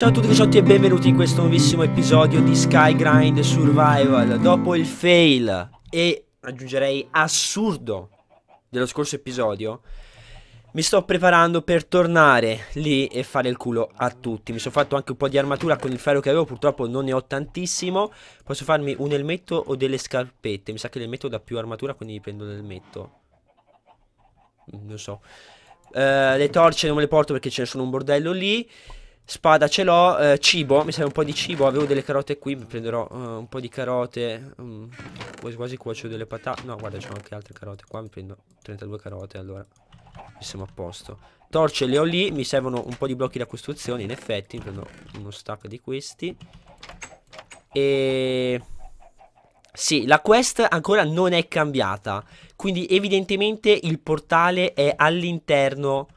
Ciao a tutti ricciotti e benvenuti in questo nuovissimo episodio di Skygrind Survival Dopo il fail e aggiungerei assurdo dello scorso episodio Mi sto preparando per tornare lì e fare il culo a tutti Mi sono fatto anche un po' di armatura con il ferro che avevo Purtroppo non ne ho tantissimo Posso farmi un elmetto o delle scarpette Mi sa che l'elmetto dà più armatura quindi mi prendo l'elmetto Non so uh, Le torce non me le porto perché ce ne sono un bordello lì Spada ce l'ho, eh, cibo, mi serve un po' di cibo, avevo delle carote qui, mi prenderò uh, un po' di carote, um, quasi quasi cuocio delle patate, no guarda c'ho anche altre carote qua, mi prendo 32 carote allora, mi siamo a posto. Torce le ho lì, mi servono un po' di blocchi da costruzione, in effetti, mi prendo uno stack di questi. E... Sì, la quest ancora non è cambiata, quindi evidentemente il portale è all'interno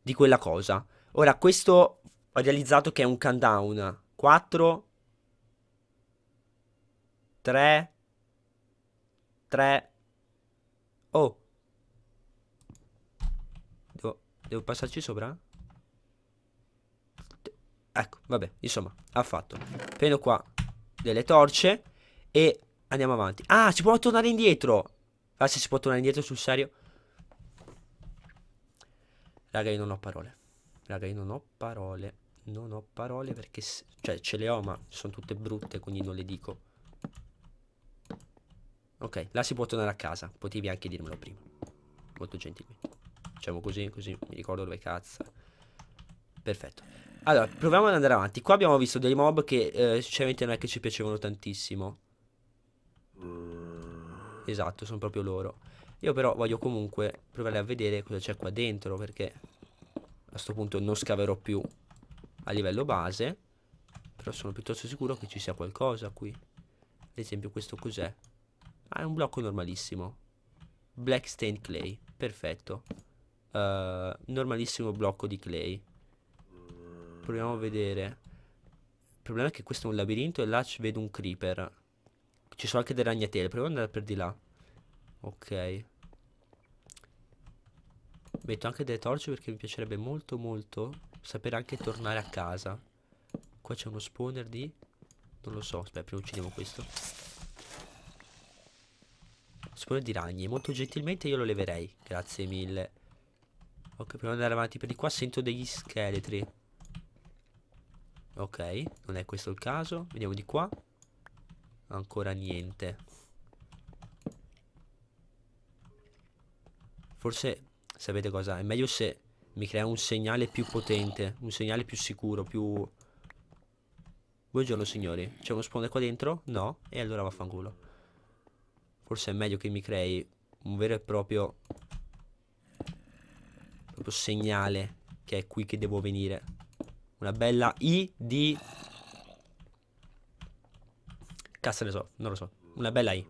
di quella cosa. Ora, questo ho realizzato che è un countdown. 4 3 3 Oh Devo, devo passarci sopra? Ecco, vabbè, insomma, ha fatto Prendo qua delle torce E andiamo avanti Ah, si può tornare indietro Ah, se si può tornare indietro sul serio Raga, io non ho parole Raga, io non ho parole. Non ho parole perché... Cioè, ce le ho, ma sono tutte brutte, quindi non le dico. Ok, là si può tornare a casa. Potevi anche dirmelo prima. Molto gentilmente. Facciamo così, così mi ricordo dove cazzo. Perfetto. Allora, proviamo ad andare avanti. Qua abbiamo visto dei mob che eh, sinceramente non è che ci piacevano tantissimo. Esatto, sono proprio loro. Io però voglio comunque provare a vedere cosa c'è qua dentro perché a questo punto non scaverò più a livello base però sono piuttosto sicuro che ci sia qualcosa qui ad esempio questo cos'è? ah è un blocco normalissimo black stained clay perfetto uh, normalissimo blocco di clay proviamo a vedere il problema è che questo è un labirinto e là ci vedo un creeper ci sono anche delle ragnatele proviamo ad andare per di là ok Metto anche delle torce perché mi piacerebbe molto molto sapere anche tornare a casa. Qua c'è uno spawner di... Non lo so, aspetta, prima uccidiamo questo. Spawner di ragni. Molto gentilmente io lo leverei. Grazie mille. Ok, prima di andare avanti per di qua sento degli scheletri. Ok, non è questo il caso. Vediamo di qua. Ancora niente. Forse Sapete cosa? È meglio se mi crea un segnale più potente, un segnale più sicuro, più... Buongiorno signori, c'è uno spawner qua dentro? No? E allora vaffanculo. Forse è meglio che mi crei un vero e proprio... proprio segnale che è qui che devo venire. Una bella I di... Cazzo ne so, non lo so. Una bella I.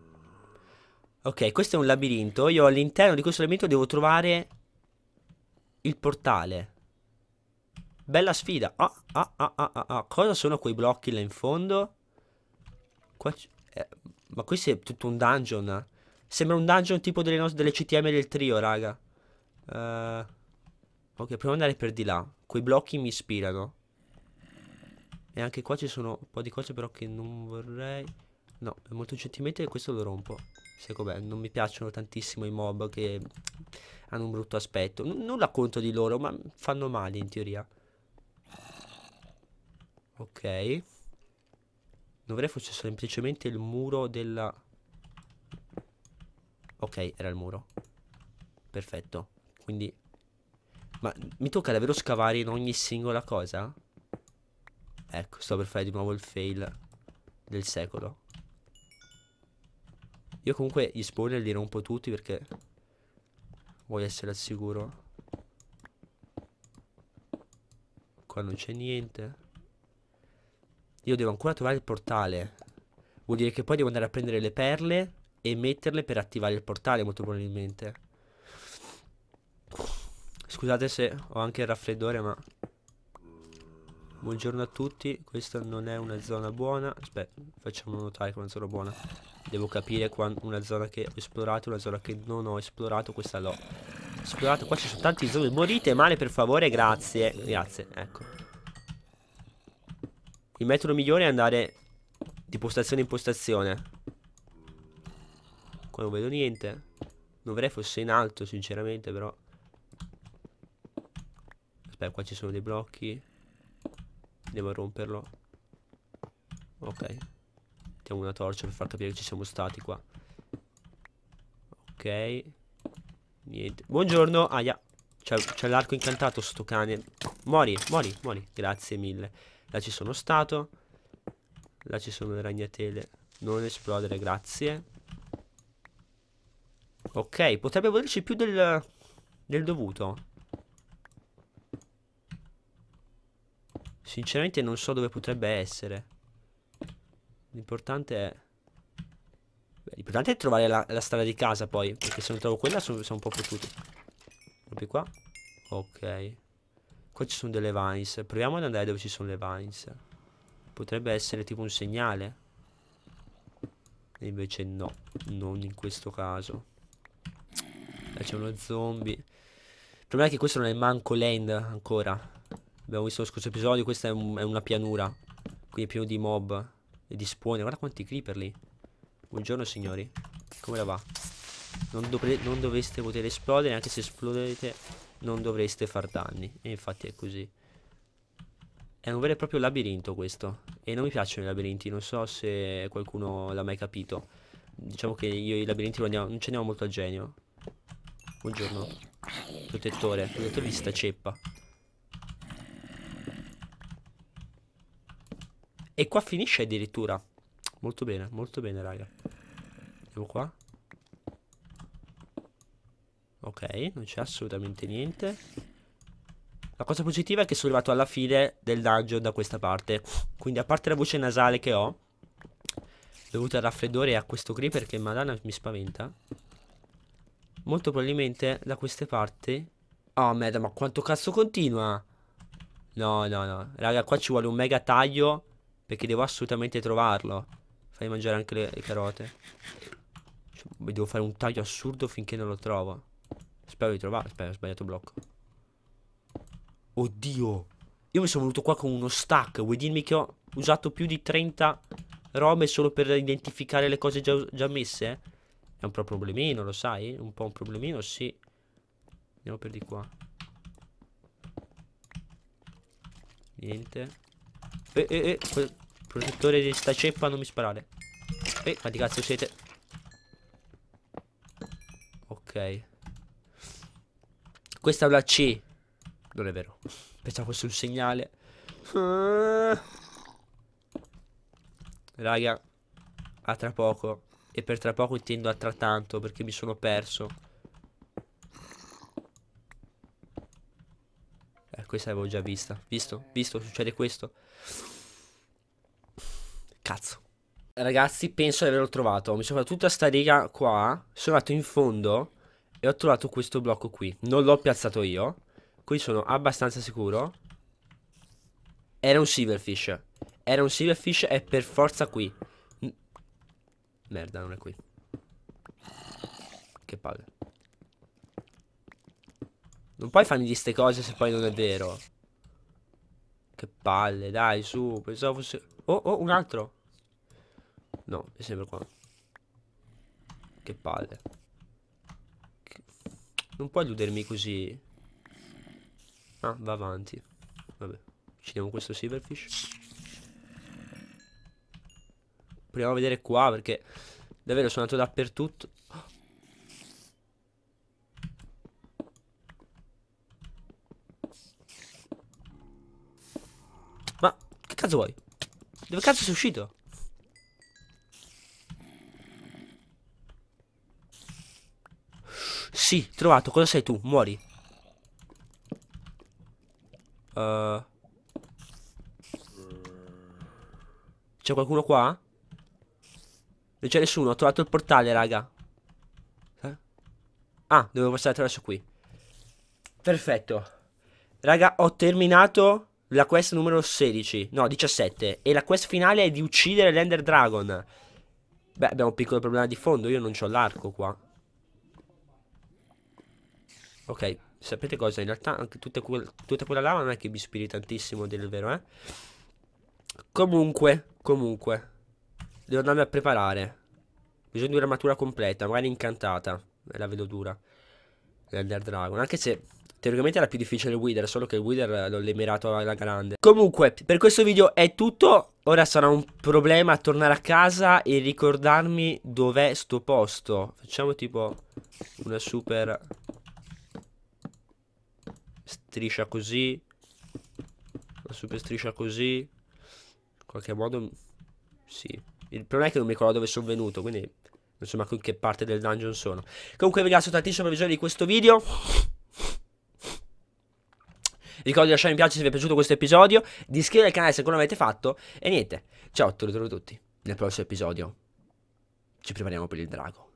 Ok, questo è un labirinto. Io all'interno di questo labirinto devo trovare il portale. Bella sfida. Ah, ah, ah, ah, ah. Cosa sono quei blocchi là in fondo? Qua eh, ma questo è tutto un dungeon. Eh? Sembra un dungeon tipo delle, delle CTM del trio, raga. Uh, ok, proviamo ad andare per di là. Quei blocchi mi ispirano. E anche qua ci sono un po' di cose però che non vorrei... No, è molto gentilmente questo lo rompo secondo me non mi piacciono tantissimo i mob che hanno un brutto aspetto. N nulla contro di loro, ma fanno male in teoria. Ok. Dovrei fosse semplicemente il muro della... Ok, era il muro. Perfetto. Quindi... Ma mi tocca davvero scavare in ogni singola cosa? Ecco, sto per fare di nuovo il fail del secolo. Io comunque gli spawner li rompo tutti perché voglio essere al sicuro. Qua non c'è niente. Io devo ancora trovare il portale. Vuol dire che poi devo andare a prendere le perle e metterle per attivare il portale molto probabilmente. Scusate se ho anche il raffreddore ma Buongiorno a tutti, questa non è una zona buona. Aspetta, facciamo notare che è una zona buona. Devo capire una zona che ho esplorato una zona che non ho esplorato, questa l'ho esplorato. Qua ci sono tanti zombie. Morite male per favore, grazie. Grazie, ecco. Il metodo migliore è andare di postazione in postazione. Qua non vedo niente. Dovrei fosse in alto, sinceramente, però. Aspetta, qua ci sono dei blocchi. Andiamo a romperlo. Ok. Mettiamo una torcia per far capire che ci siamo stati qua. Ok. Niente. Buongiorno. Aia. C'è l'arco incantato sto cane. Mori, mori, mori Grazie mille. Là ci sono stato. Là ci sono le ragnatele. Non esplodere, grazie. Ok, potrebbe volerci più del, del dovuto. Sinceramente non so dove potrebbe essere. L'importante è... Beh, l'importante è trovare la, la, strada di casa poi. Perché se non trovo quella sono, sono un po' fottuto. Proprio qua. Ok. Qua ci sono delle vines. Proviamo ad andare dove ci sono le vines. Potrebbe essere tipo un segnale. E invece no. Non in questo caso. Là c'è uno zombie. Il problema è che questo non è manco land ancora. Abbiamo visto lo scorso episodio, questa è, un, è una pianura. Quindi pieno di mob e di spawn. Guarda quanti creeper lì. Buongiorno signori. Come la va? Non, dovre non dovreste poter esplodere, anche se esplodete non dovreste far danni. E infatti è così. È un vero e proprio labirinto questo. E non mi piacciono i labirinti, non so se qualcuno l'ha mai capito. Diciamo che io i labirinti andiamo, non ci andiamo molto a genio. Buongiorno. Protettore, protettore di sta ceppa. E qua finisce addirittura. Molto bene, molto bene, raga. Andiamo qua. Ok, non c'è assolutamente niente. La cosa positiva è che sono arrivato alla fine del dungeon da questa parte. Quindi a parte la voce nasale che ho, dovuta al raffreddore e a questo creeper che madonna mi spaventa, molto probabilmente da queste parti... Oh merda, ma quanto cazzo continua? No, no, no. Raga, qua ci vuole un mega taglio perché devo assolutamente trovarlo. Fai mangiare anche le, le carote. Cioè, devo fare un taglio assurdo finché non lo trovo. Spero di trovarlo. Aspetta, ho sbagliato blocco. Oddio. Io mi sono venuto qua con uno stack. Vuoi dirmi che ho usato più di 30 robe solo per identificare le cose già, già messe? È un po' un problemino, lo sai? Un po' un problemino, sì. Andiamo per di qua. Niente. Eh, eh, eh. Protettore di sta ceppa, non mi sparare. Eh, ma di cazzo siete? Ok. Questa è una C. Non è vero. Pensavo fosse un segnale. Raga, a tra poco. E per tra poco intendo a tra tanto perché mi sono perso. Eh, questa l'avevo già vista. Visto? Visto? Succede questo cazzo. Ragazzi, penso di averlo trovato. Mi sono fatto tutta sta riga qua, sono andato in fondo e ho trovato questo blocco qui. Non l'ho piazzato io, qui sono abbastanza sicuro. Era un silverfish. Era un silverfish e per forza qui. Merda, non è qui. Che palle. Non puoi farmi di ste cose se poi non è vero. Che palle, dai, su. Pensavo fosse... Oh, oh, un altro. No, è sempre qua. Che palle. Non puoi illudermi così. Ah, va avanti. Vabbè. Uccidiamo questo silverfish. Proviamo a vedere qua perché davvero sono andato dappertutto. Ma che cazzo vuoi? Dove cazzo sei uscito? Sì, trovato. Cosa sei tu? Muori. Uh... C'è qualcuno qua? Non c'è nessuno, ho trovato il portale, raga. Eh? Ah, dovevo passare attraverso qui. Perfetto. Raga, ho terminato la quest numero 16. No, 17. E la quest finale è di uccidere l'Ender Dragon. Beh, abbiamo un piccolo problema di fondo. Io non ho l'arco qua. Ok, sapete cosa? In realtà anche tutta, que tutta quella lava non è che mi ispiri tantissimo del vero, eh? Comunque, comunque, devo andarmi a preparare. Bisogna di un'armatura completa, magari incantata. La vedo dura. L'Ender Dragon. Anche se Teoricamente era più difficile il Wither, solo che il Wither l'ho lemerato alla grande. Comunque, per questo video è tutto. Ora sarà un problema tornare a casa e ricordarmi dov'è sto posto. Facciamo tipo una super striscia così, La super striscia così, in qualche modo, sì. Il problema è che non mi ricordo dove sono venuto, quindi non so in che parte del dungeon sono. Comunque vi ringrazio tantissimo per la visione di questo video. Ricordo di lasciare un piace se vi è piaciuto questo episodio, di iscrivervi al canale se ancora non l'avete fatto, e niente, ciao, te lo tutti nel prossimo episodio. Ci prepariamo per il drago.